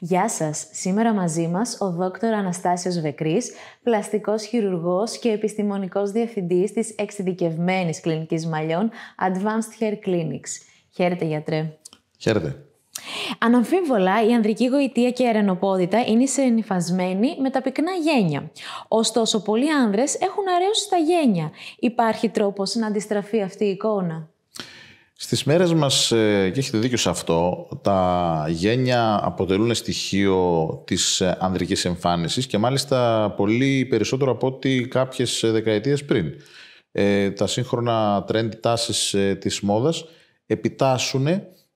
Γεια σας! Σήμερα μαζί μας ο δόκτωρ Αναστάσιος Βεκρής, πλαστικός χειρουργός και επιστημονικός διευθυντής της εξειδικευμένης κλινικής μαλλιών Advanced Hair Clinics. Χαίρετε γιατρέ! Χαίρετε! Αναμφίβολα, η ανδρική γοητεία και η αρενοπότητα είναι συνυφασμένη με τα πυκνά γένια. Ωστόσο, πολλοί άνδρες έχουν αρέωση στα γένια. Υπάρχει τρόπος να αντιστραφεί αυτή η εικόνα. Στις μέρες μας, ε, και έχετε δίκιο σε αυτό, τα γένια αποτελούν στοιχείο της ε, ανδρικής εμφάνισης και μάλιστα πολύ περισσότερο από ό,τι κάποιες ε, δεκαετίες πριν. Ε, τα σύγχρονα trend τάσεις της μόδας επιτάσσουν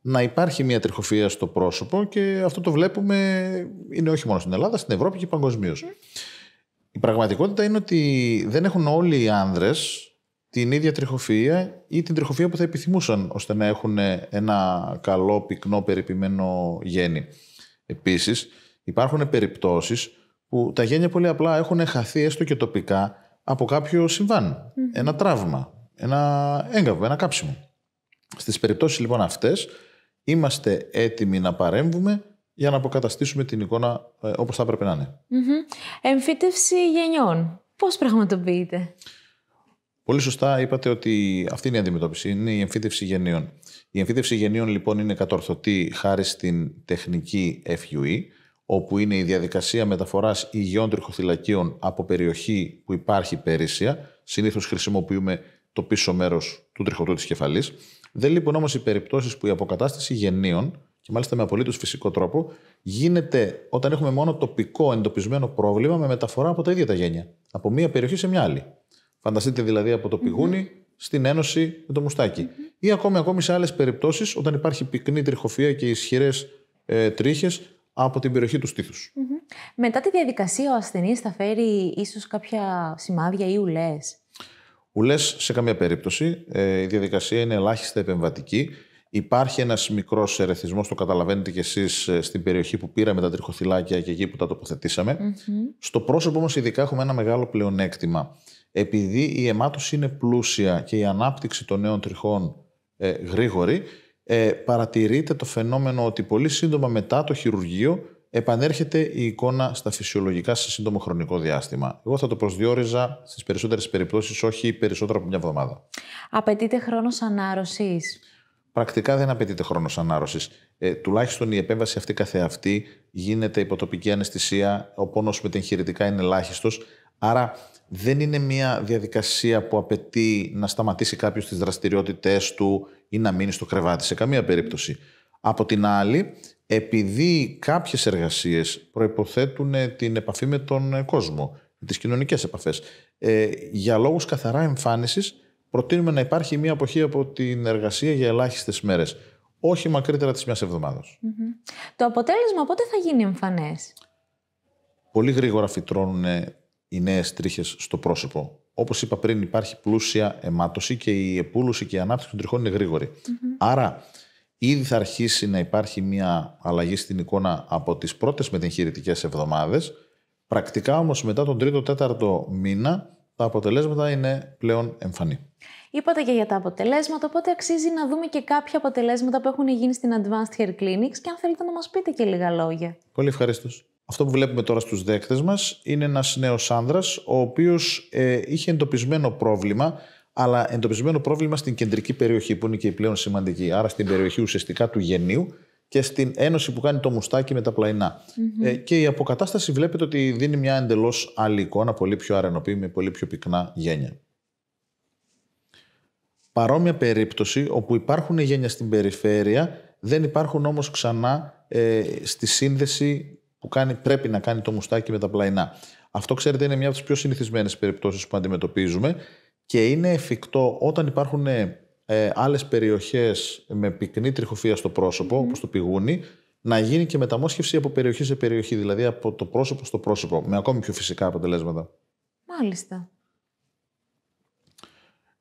να υπάρχει μια τριχοφυΐα στο πρόσωπο και αυτό το βλέπουμε είναι όχι μόνο στην Ελλάδα, στην Ευρώπη και παγκοσμίως. Η πραγματικότητα είναι ότι δεν έχουν όλοι οι άνδρες την ίδια τριχοφυΐα ή την τριχοφυΐα που θα επιθυμούσαν ώστε να έχουν ένα καλό, πυκνό, περιποιημένο γέννη. Επίσης, υπάρχουν περιπτώσεις που τα γένια πολύ απλά έχουν χαθεί έστω και τοπικά από κάποιο συμβάν, ένα τραύμα, ένα έγκαβο, ένα κάψιμο. Στις περιπτώσεις λοιπόν αυτές είμαστε έτοιμοι να παρέμβουμε για να αποκαταστήσουμε την εικόνα ε, όπως θα έπρεπε να είναι. Εμφύτευση γενιών. Πώς πραγματοποιείται? Πολύ σωστά είπατε ότι αυτή είναι η αντιμετώπιση, είναι η εμφύτευση γενιών. Η εμφύτευση γενείων λοιπόν είναι κατορθωτή χάρη στην τεχνική FUE, όπου είναι η διαδικασία μεταφοράς υγιών τριχοθυλακίων από περιοχή που υπάρχει περισσία. Συνήθως χρησιμοποιούμε το πίσω μέρος του τριχοτού της κεφαλής. Δεν λείπουν όμως οι περιπτώσεις που η αποκατάσταση γενίων, και μάλιστα με απολύτως φυσικό τρόπο, γίνεται όταν έχουμε μόνο τοπικό εντοπισμένο πρόβλημα με μεταφορά από τα ίδια τα γένια, από μία περιοχή σε μια άλλη. Φανταστείτε δηλαδή από το πηγουνι στην ένωση με το μουστακι mm-hmm. Ή ακόμη, ακόμη σε άλλες περιπτώσεις, όταν υπάρχει πυκνή τριχοφία και ισχυρές ε, τρίχες από την περιοχή του στήθους. Μετά τη διαδικασία, ο ασθενής θα φέρει ίσως κάποια σημάδια ή ουλές. Ουλές σε καμία περίπτωση. Ε, η διαδικασία είναι ελάχιστα επεμβατική. Υπάρχει ένας μικρός ερεθισμός, το καταλαβαίνετε κι εσείς, ε, στην περιοχή που πήραμε τα τριχοθυλάκια και εκεί που τα τοποθετησαμε Στο πρόσωπό όμω, ειδικά, έχουμε ένα μεγάλο πλεονέκτημα επειδή η αιμάτωση είναι πλούσια και η ανάπτυξη των νέων τριχών ε, γρήγορη, ε, παρατηρείται το φαινόμενο ότι πολύ σύντομα μετά το χειρουργείο επανέρχεται η εικόνα στα φυσιολογικά σε σύντομο χρονικό διάστημα. Εγώ θα το προσδιορίζα στις περισσότερες περιπτώσεις, όχι περισσότερο από μια εβδομάδα. Απαιτείται χρόνος ανάρρωσης. Πρακτικά δεν απαιτείται χρόνος ανάρρωσης. Ε, τουλάχιστον η επέμβαση αυτή καθεαυτή γίνεται υπό τοπική αναισθησία. Ο πόνος μετεγχειρητικά είναι ελάχιστος. Άρα δεν είναι μια διαδικασία που απαιτεί να σταματήσει κάποιος τις δραστηριότητές του ή να μείνει στο κρεβάτι σε καμία περίπτωση. Από την άλλη, επειδή κάποιες εργασίες προϋποθέτουν την επαφή με τον κόσμο, τις κοινωνικές επαφές, ε, για λόγους καθαρά εμφάνισης προτείνουμε να υπάρχει μια αποχή από την εργασία για ελάχιστες μέρες. Όχι μακρύτερα της μιας εβδομαδας Το αποτέλεσμα πότε θα γίνει εμφανές? Πολύ γρήγορα φυτρώνουν οι νέες τρίχες στο πρόσωπο. Όπως είπα πριν, υπάρχει πλούσια αιμάτωση και η επούλωση και η ανάπτυξη των τριχών είναι Άρα, ήδη θα αρχίσει να υπάρχει μια αλλαγή στην εικόνα από τις πρώτες μετεγχειρητικές εβδομάδες. Πρακτικά όμως, μετά τον τρίτο-τέταρτο μήνα, τα αποτελέσματα είναι πλέον εμφανή. Είπατε και για τα αποτελέσματα, οπότε αξίζει να δούμε και κάποια αποτελέσματα που έχουν γίνει στην Advanced Hair Clinics και αν θέλετε να μας πείτε και λίγα λόγια. Πολύ ευχαριστώ. Αυτό που βλέπουμε τώρα στους δέκτες μας είναι ένας νέος άνδρας ο οποίος ε, είχε εντοπισμένο πρόβλημα αλλά εντοπισμένο πρόβλημα στην κεντρική περιοχή που είναι και η πλέον σημαντική. Άρα στην περιοχή ουσιαστικά του γενίου και στην ένωση που κάνει το μουστάκι με τα πλαινα Ε, και η αποκατάσταση βλέπετε ότι δίνει μια εντελώς άλλη εικόνα, πολύ πιο αρενοπή, με πολύ πιο πυκνά γένια. Παρόμοια περίπτωση όπου υπάρχουν γένια στην περιφέρεια, δεν υπάρχουν όμως ξανά ε, στη σύνδεση που κάνει, πρέπει να κάνει το μουστάκι με τα πλαϊνά. Αυτό, ξέρετε, είναι μια από τις πιο συνηθισμένες περιπτώσεις που αντιμετωπίζουμε και είναι εφικτό όταν υπάρχουν ε, ε άλλες περιοχές με πυκνή τριχοφία στο πρόσωπο, mm. όπως το πηγούνι, να γίνει και μεταμόσχευση από περιοχή σε περιοχή, δηλαδή από το πρόσωπο στο πρόσωπο, με ακόμη πιο φυσικά αποτελέσματα. Μάλιστα.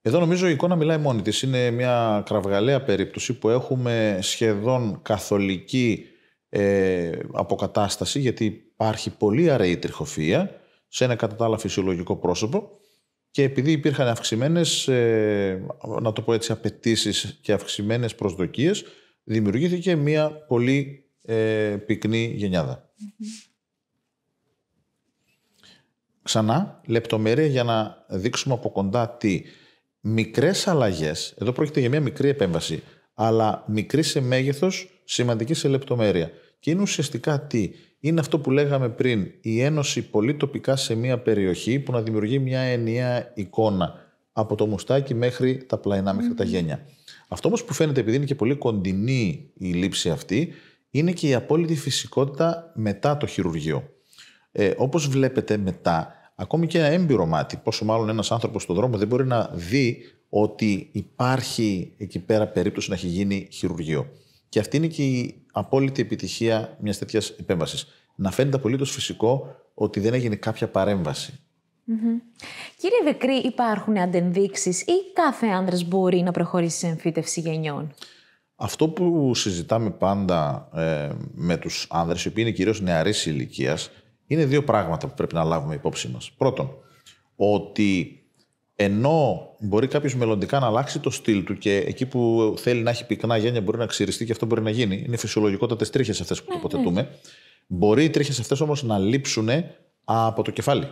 Εδώ νομίζω η εικόνα μιλάει μόνη της. Είναι μια κραυγαλαία περίπτωση που έχουμε σχεδόν καθολική ε, αποκατάσταση, γιατί υπάρχει πολύ αραιή τριχοφία σε ένα κατά τα άλλα φυσιολογικό πρόσωπο και επειδή υπήρχαν αυξημένες, ε, να το πω έτσι, απαιτήσεις και αυξημένες προσδοκίες, δημιουργήθηκε μια πολύ ε, πυκνή mm-hmm. Ξανά, λεπτομέρεια για να δείξουμε από κοντά τι μικρές αλλαγές, εδώ πρόκειται για μια μικρή επέμβαση, αλλά μικρή σε μέγεθος, σημαντική σε λεπτομέρεια. Και είναι ουσιαστικά τι. Είναι αυτό που λέγαμε πριν, η ένωση πολύ τοπικά σε μια περιοχή που να δημιουργεί μια ενιαία εικόνα από το μουστάκι μέχρι τα πλαϊνά, τα γένια. Αυτό όμως που φαίνεται, επειδή είναι και πολύ κοντινή η λήψη αυτή, είναι και η απόλυτη φυσικότητα μετά το χειρουργείο. Ε, Όπως βλέπετε μετά, ακόμη και ένα έμπειρο μάτι, πόσο μάλλον ένας άνθρωπος στον δρόμο δεν μπορεί να δει ότι υπάρχει εκεί πέρα περίπτωση να έχει γίνει χειρουργείο. Και αυτή είναι και η απόλυτη επιτυχία μιας τέτοιας επέμβασης. Να φαίνεται απολύτως φυσικό ότι δεν έγινε κάποια παρέμβαση. Κύριε Βεκρή, υπάρχουν αντενδείξεις ή κάθε άντρα μπορεί να προχωρήσει σε εμφύτευση γενιών. Αυτό που συζητάμε πάντα ε, με τους άνδρες, οι οποίοι είναι κυρίως νεαρής ηλικίας, είναι δύο πράγματα που πρέπει να λάβουμε υπόψη μας. Πρώτον, ότι ενώ μπορεί κάποιος μελλοντικά να αλλάξει το στυλ του και εκεί που θέλει να έχει πυκνά γένια μπορεί να ξυριστεί και αυτό μπορεί να γίνει. Είναι φυσιολογικότατε τρίχες αυτές που ναι, τοποθετουμε ναι. Μπορεί οι τρίχες αυτές όμως να λείψουν από το κεφάλι.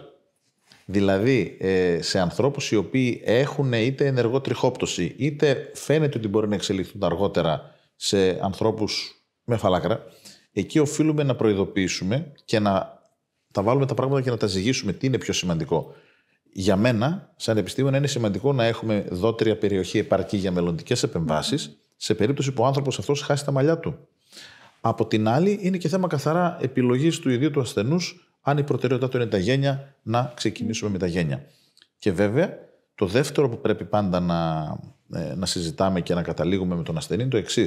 Δηλαδή, ε, σε ανθρώπους οι οποίοι έχουν είτε ενεργό τριχόπτωση, είτε φαίνεται ότι μπορεί να εξελιχθούν αργότερα σε ανθρώπους με φαλάκρα, εκεί οφείλουμε να προειδοποιήσουμε και να τα βάλουμε τα πράγματα και να τα ζυγίσουμε. Τι είναι πιο σημαντικό για μένα, σαν επιστήμονα, είναι σημαντικό να έχουμε δότρια περιοχή επαρκή για μελλοντικές σε περίπτωση που ο άνθρωπος αυτός χάσει τα μαλλιά του. Από την άλλη, είναι και θέμα καθαρά επιλογής του ιδίου του ασθενούς, αν η προτεραιότητά του είναι τα γένια, να ξεκινησουμε με τα γένια. Και βέβαια, το δεύτερο που πρέπει πάντα να, ε, να συζητάμε και να καταλήγουμε με τον ασθενή είναι το εξής.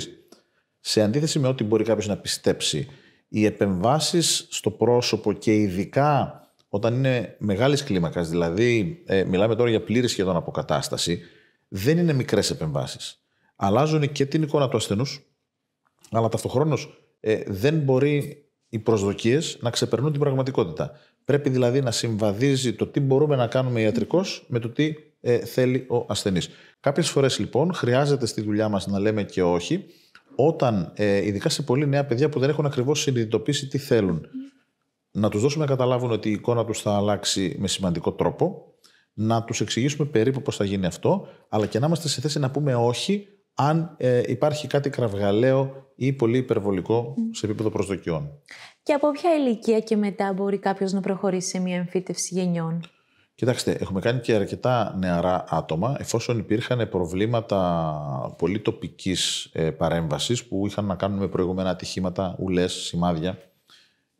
Σε αντίθεση με ό,τι μπορεί κάποιος να πιστέψει, οι επεμβάσεις στο πρόσωπο και ειδικά όταν είναι μεγάλης κλίμακας, δηλαδή ε, μιλάμε τώρα για πλήρη σχεδόν αποκατάσταση, δεν είναι μικρές επεμβάσεις. Αλλάζουν και την εικόνα του ασθενούς, αλλά ταυτοχρόνως ε, δεν μπορεί οι προσδοκίες να ξεπερνούν την πραγματικότητα. Πρέπει δηλαδή να συμβαδίζει το τι μπορούμε να κάνουμε ιατρικώ με το τι ε, θέλει ο ασθενής. Κάποιες φορές λοιπόν χρειάζεται στη δουλειά μας να λέμε και όχι, όταν ε, ειδικά σε πολύ νέα παιδιά που δεν έχουν ακριβώς συνειδητοποιήσει τι θέλουν να τους δώσουμε να καταλάβουν ότι η εικόνα τους θα αλλάξει με σημαντικό τρόπο, να τους εξηγήσουμε περίπου πώς θα γίνει αυτό, αλλά και να είμαστε σε θέση να πούμε όχι αν ε, υπάρχει κάτι κραυγαλαίο ή πολύ υπερβολικό σε επίπεδο προσδοκιών. Και από ποια ηλικία και μετά μπορεί κάποιος να προχωρήσει σε μια εμφύτευση γενιών. Κοιτάξτε, έχουμε κάνει και αρκετά νεαρά άτομα, εφόσον υπήρχαν προβλήματα πολύ τοπικής ε, παρέμβασης που είχαν να κάνουν με προηγούμενα ατυχήματα, ουλές, σημάδια.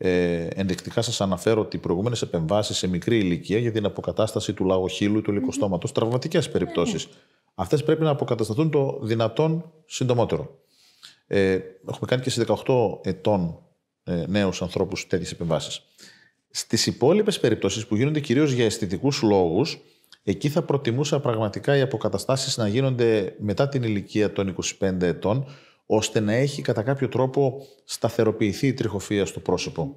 Ε, ενδεικτικά σας αναφέρω ότι οι προηγούμενες επεμβάσεις σε μικρή ηλικία για την αποκατάσταση του λαγοχύλου ή του λικοστοματο mm mm-hmm. τραυματικέ περιπτωσει Αυτές πρέπει να αποκατασταθούν το δυνατόν συντομότερο. Ε, έχουμε κάνει και σε 18 ετών ε, νέους ανθρώπους τέτοιες επεμβάσεις. Στις υπόλοιπες περιπτώσεις που γίνονται κυρίως για αισθητικούς λόγους, εκεί θα προτιμούσα πραγματικά οι αποκαταστάσεις να γίνονται μετά την ηλικία των 25 ετών, ώστε να έχει κατά κάποιο τρόπο σταθεροποιηθεί η τριχοφία στο πρόσωπο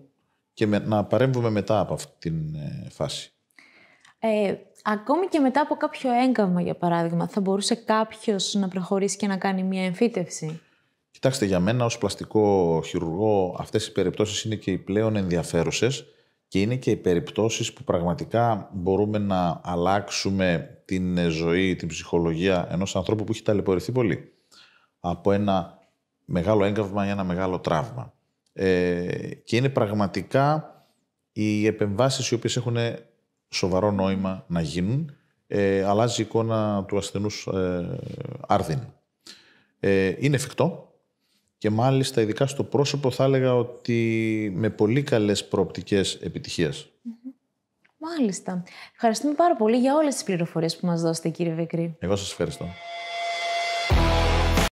και με, να παρέμβουμε μετά από αυτή την ε, φάση. Ε, ακόμη και μετά από κάποιο έγκαυμα, για παράδειγμα, θα μπορούσε κάποιος να προχωρήσει και να κάνει μια εμφύτευση. Κοιτάξτε, για μένα ως πλαστικό χειρουργό αυτές οι περιπτώσεις είναι και οι πλέον ενδιαφέρουσες και είναι και οι περιπτώσεις που πραγματικά μπορούμε να αλλάξουμε την ε, ζωή, την ψυχολογία ενός ανθρώπου που έχει ταλαιπωρηθεί πολύ από ένα μεγάλο έγκαυμα ή ένα μεγάλο τραύμα. Ε, και είναι πραγματικά οι επεμβάσεις οι οποίες έχουν σοβαρό νόημα να γίνουν. Ε, αλλάζει η εικόνα του ασθενούς ε, άρδιν. Ε, είναι εφικτό και μάλιστα ειδικά στο πρόσωπο θα έλεγα ότι με πολύ καλές προοπτικές επιτυχίας. Μάλιστα. Ευχαριστούμε πάρα πολύ για όλες τις πληροφορίες που μας δώσετε κύριε Βεκρή. Εγώ σας ευχαριστώ.